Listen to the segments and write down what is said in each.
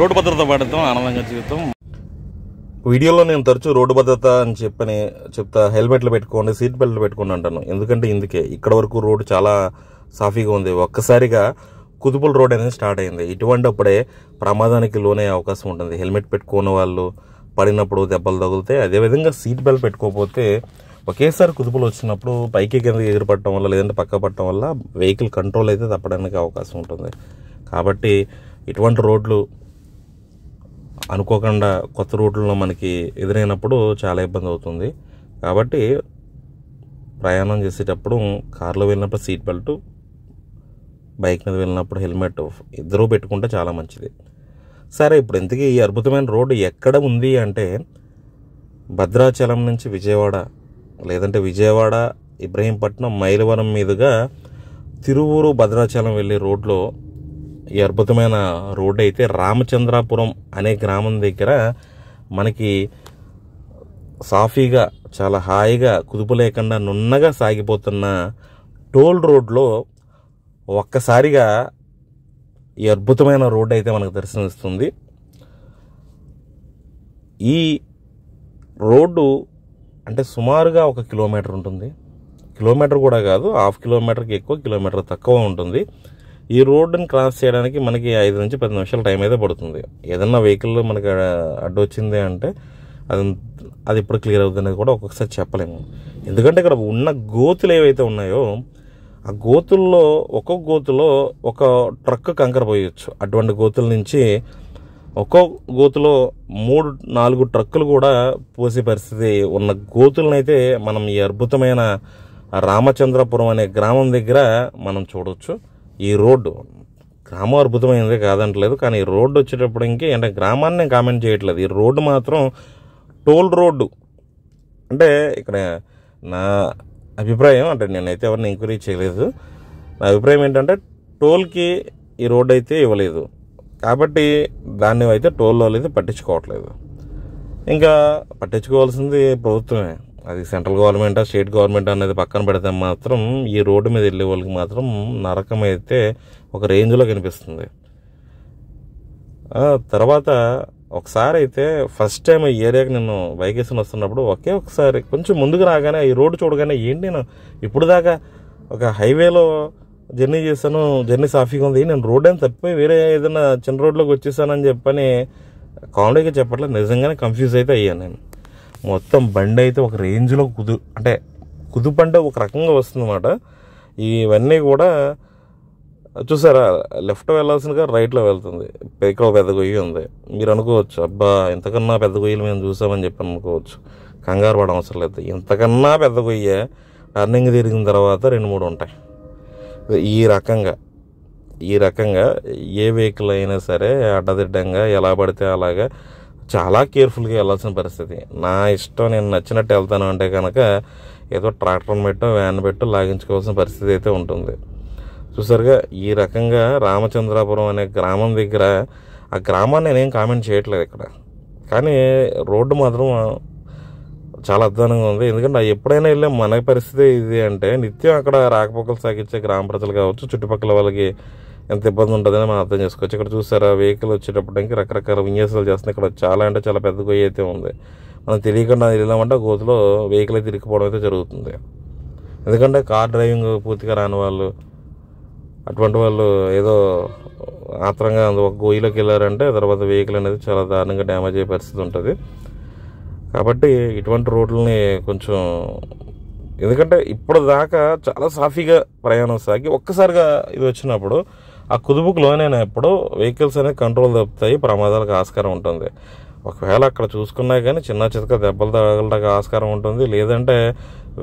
road భద్రత పాటిద్దాం ఆనందంగా జీవితం వీడియోలో నేను తరచూ రోడ్డు భద్రత అని చెప్పని చెప్తా హెల్మెట్లు పెట్టుకోండి సీట్ బెల్ట్లు పెట్టుకోండి అంటాను ఎందుకంటే ఇందుకే ఇక్కడ వరకు రోడ్డు చాలా సాఫీగా ఉంది ఒక్కసారిగా కుదుపుల రోడ్ అనేది స్టార్ట్ అయింది ఇటువంటిప్పుడే ప్రమాదానికి లోనే అవకాశం ఉంటుంది హెల్మెట్ పెట్టుకోని వాళ్ళు పడినప్పుడు దెబ్బలు తగిలితే అదేవిధంగా సీట్ బెల్ట్ పెట్టుకోకపోతే ఒకేసారి కుదుపులు వచ్చినప్పుడు పైకి కింద ఎగిరిపడటం వల్ల లేదంటే పక్క పడటం వల్ల వెహికల్ కంట్రోల్ అయితే తప్పడానికి అవకాశం ఉంటుంది కాబట్టి ఇటువంటి రోడ్లు అనుకోకుండా కొత్త రూట్లో మనకి ఎదురైనప్పుడు చాలా ఇబ్బంది అవుతుంది కాబట్టి ప్రయాణం చేసేటప్పుడు కార్లో వెళ్ళినప్పుడు సీట్ బెల్ట్ బైక్ మీద వెళ్ళినప్పుడు హెల్మెట్ ఇద్దరూ పెట్టుకుంటే చాలా మంచిది సరే ఇప్పుడు ఇంతకీ ఈ అద్భుతమైన రోడ్డు ఎక్కడ ఉంది అంటే భద్రాచలం నుంచి విజయవాడ లేదంటే విజయవాడ ఇబ్రహీంపట్నం మైలవరం మీదుగా తిరువూరు భద్రాచలం వెళ్ళే రోడ్లో ఈ అద్భుతమైన రోడ్డు అయితే రామచంద్రాపురం అనే గ్రామం దగ్గర మనకి సాఫీగా చాలా హాయిగా కుదుపు లేకుండా నున్నగా సాగిపోతున్న టోల్ రోడ్లో ఒక్కసారిగా ఈ అద్భుతమైన రోడ్డు అయితే మనకు దర్శనమిస్తుంది ఈ రోడ్డు అంటే సుమారుగా ఒక కిలోమీటర్ ఉంటుంది కిలోమీటర్ కూడా కాదు హాఫ్ కిలోమీటర్కి ఎక్కువ కిలోమీటర్ తక్కువ ఉంటుంది ఈ రోడ్డుని క్రాస్ చేయడానికి మనకి ఐదు నుంచి పది నిమిషాలు టైం అయితే పడుతుంది ఏదన్నా వెహికల్ మనకి అడ్డు వచ్చింది అంటే అది అది ఎప్పుడు క్లియర్ అవుతుంది కూడా ఒక్కొక్కసారి చెప్పలేము ఎందుకంటే ఇక్కడ ఉన్న గోతులు ఏవైతే ఉన్నాయో ఆ గోతుల్లో ఒక్కొక్క గోతులో ఒక ట్రక్ కంకర పోయొచ్చు అటువంటి గోతుల నుంచి ఒక్కో గోతులో మూడు నాలుగు ట్రక్కులు కూడా పోసే పరిస్థితి ఉన్న గోతులనైతే మనం ఈ అద్భుతమైన రామచంద్రపురం అనే గ్రామం దగ్గర మనం చూడవచ్చు ఈ రోడ్డు గ్రామం అద్భుతమైనది కాదంటలేదు కానీ ఈ రోడ్డు వచ్చేటప్పుడు ఇంకే అంటే గ్రామాన్ని నేను కామెంట్ చేయట్లేదు ఈ రోడ్డు మాత్రం టోల్ రోడ్డు అంటే ఇక్కడ నా అభిప్రాయం అంటే నేనైతే ఎవరిని ఎంక్వైరీ చేయలేదు నా అభిప్రాయం ఏంటంటే టోల్కి ఈ రోడ్డు అయితే ఇవ్వలేదు కాబట్టి దాన్ని అయితే టోల్లో అయితే పట్టించుకోవట్లేదు ఇంకా పట్టించుకోవాల్సింది ప్రభుత్వమే అది సెంట్రల్ గవర్నమెంటా స్టేట్ గవర్నమెంట్ అనేది పక్కన పెడితే మాత్రం ఈ రోడ్డు మీద వెళ్ళే వాళ్ళకి మాత్రం నరకం అయితే ఒక రేంజ్లో కనిపిస్తుంది తర్వాత ఒకసారి అయితే ఫస్ట్ టైం ఈ ఏరియాకి నేను బైక్ వేసుకుని వస్తున్నప్పుడు ఒకే ఒకసారి కొంచెం ముందుకు రాగానే ఈ రోడ్డు చూడగానే ఏంటి నేను ఇప్పుడు దాకా ఒక హైవేలో జర్నీ చేశాను జర్నీ సాఫీగా ఉంది నేను రోడ్ ఏం తప్పిపోయి వేరే ఏదైనా చిన్న రోడ్లోకి వచ్చేసానని చెప్పని కామెడీగా చెప్పట్లేదు నిజంగానే కన్ఫ్యూజ్ అయితే అయ్యాను నేను మొత్తం బండి అయితే ఒక రేంజ్లో కుదు అంటే కుదు అంటే ఒక రకంగా వస్తుందన్నమాట ఇవన్నీ కూడా చూసారా లెఫ్ట్ వెళ్ళాల్సినగా రైట్లో వెళ్తుంది ఇక్కడ పెద్ద గొయ్యి ఉంది మీరు అనుకోవచ్చు అబ్బా ఇంతకన్నా పెద్ద గొయ్యలు మేము చూసామని చెప్పి అనుకోవచ్చు కంగారు పడ అవసరం లేదు ఇంతకన్నా పెద్ద గొయ్య టర్నింగ్ తిరిగిన తర్వాత రెండు మూడు ఉంటాయి ఈ రకంగా ఈ రకంగా ఏ వెహికల్ అయినా సరే అడ్డదిడ్డంగా ఎలా పడితే అలాగా చాలా కేర్ఫుల్గా వెళ్ళాల్సిన పరిస్థితి నా ఇష్టం నేను నచ్చినట్టు వెళ్తాను అంటే కనుక ఏదో ట్రాక్టర్ పెట్టో వ్యాన్ పెట్టో లాగించుకోవాల్సిన పరిస్థితి అయితే ఉంటుంది చూసారుగా ఈ రకంగా రామచంద్రాపురం అనే గ్రామం దగ్గర ఆ గ్రామాన్ని నేనేం కామెంట్ చేయట్లేదు ఇక్కడ కానీ రోడ్డు మాత్రం చాలా అద్భుతంగా ఉంది ఎందుకంటే ఎప్పుడైనా వెళ్ళే మన పరిస్థితి ఇది అంటే నిత్యం అక్కడ రాకపోకలు సాగించే గ్రామ ప్రజలు కావచ్చు చుట్టుపక్కల వాళ్ళకి ఎంత ఇబ్బంది ఉంటుందని మనం అర్థం చేసుకోవచ్చు ఇక్కడ చూసారా వెహికల్ వచ్చేటప్పటికి రకరకాల విన్యాసాలు చేస్తున్నాయి ఇక్కడ చాలా అంటే చాలా పెద్ద గొయ్యి అయితే ఉంది మనం తెలియకుండా వెళ్ళామంటే గోతులో వెహికల్ అయితే ఇరికిపోవడం అయితే జరుగుతుంది ఎందుకంటే కార్ డ్రైవింగ్ పూర్తిగా రాని వాళ్ళు అటువంటి వాళ్ళు ఏదో ఆత్రంగా ఒక గోయిలోకి వెళ్ళారంటే తర్వాత వెహికల్ అనేది చాలా దారుణంగా డ్యామేజ్ అయ్యే పరిస్థితి ఉంటుంది కాబట్టి ఇటువంటి రోడ్లని కొంచెం ఎందుకంటే ఇప్పుడు దాకా చాలా సాఫీగా ప్రయాణం సాగి ఒక్కసారిగా ఇది వచ్చినప్పుడు ఆ కుదుపుకు లోనైనప్పుడు వెహికల్స్ అనేవి కంట్రోల్ తప్పుతాయి ప్రమాదాలకు ఆస్కారం ఉంటుంది ఒకవేళ అక్కడ చూసుకున్నా కానీ చిన్న చితక దెబ్బలు తగలడానికి ఆస్కారం ఉంటుంది లేదంటే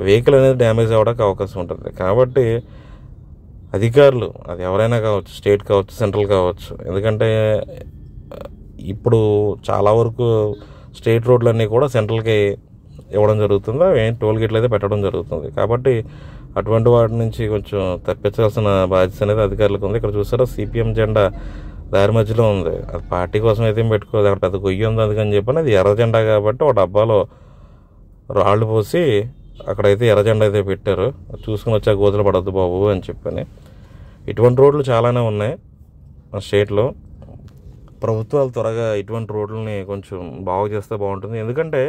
వెహికల్ అనేది డ్యామేజ్ అవ్వడానికి అవకాశం ఉంటుంది కాబట్టి అధికారులు అది ఎవరైనా కావచ్చు స్టేట్ కావచ్చు సెంట్రల్ కావచ్చు ఎందుకంటే ఇప్పుడు చాలా వరకు స్టేట్ రోడ్లన్నీ కూడా సెంట్రల్కి ఇవ్వడం జరుగుతుంది అవి టోల్ గేట్లు అయితే పెట్టడం జరుగుతుంది కాబట్టి అటువంటి వాటి నుంచి కొంచెం తప్పించాల్సిన బాధ్యత అనేది అధికారులకు ఉంది ఇక్కడ చూసారా సిపిఎం జెండా దారి మధ్యలో ఉంది అది పార్టీ కోసం అయితే పెట్టుకోదు అక్కడ పెద్ద గొయ్యి ఉంది అందుకని చెప్పని అది ఎర్ర జెండా కాబట్టి ఒక డబ్బాలో రాళ్ళు పోసి అక్కడైతే ఎర్ర జెండా అయితే పెట్టారు చూసుకుని వచ్చా గోతులు పడద్దు బాబు అని చెప్పని ఇటువంటి రోడ్లు చాలానే ఉన్నాయి మా స్టేట్లో ప్రభుత్వాలు త్వరగా ఇటువంటి రోడ్లని కొంచెం బాగు చేస్తే బాగుంటుంది ఎందుకంటే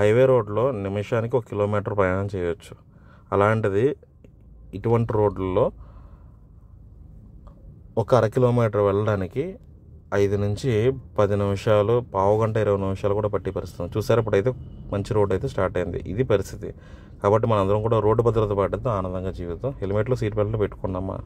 హైవే రోడ్లో నిమిషానికి ఒక కిలోమీటర్ ప్రయాణం చేయవచ్చు అలాంటిది ఇటువంటి రోడ్లలో ఒక అర కిలోమీటర్ వెళ్ళడానికి ఐదు నుంచి పది నిమిషాలు పావు గంట ఇరవై నిమిషాలు కూడా పట్టి పరిస్థితి చూసారు అప్పుడైతే మంచి రోడ్ అయితే స్టార్ట్ అయింది ఇది పరిస్థితి కాబట్టి మనందరం కూడా రోడ్డు భద్రత పాటితో ఆనందంగా జీవితం హెల్మెట్లు సీట్ బెల్ట్లు పెట్టుకున్నామా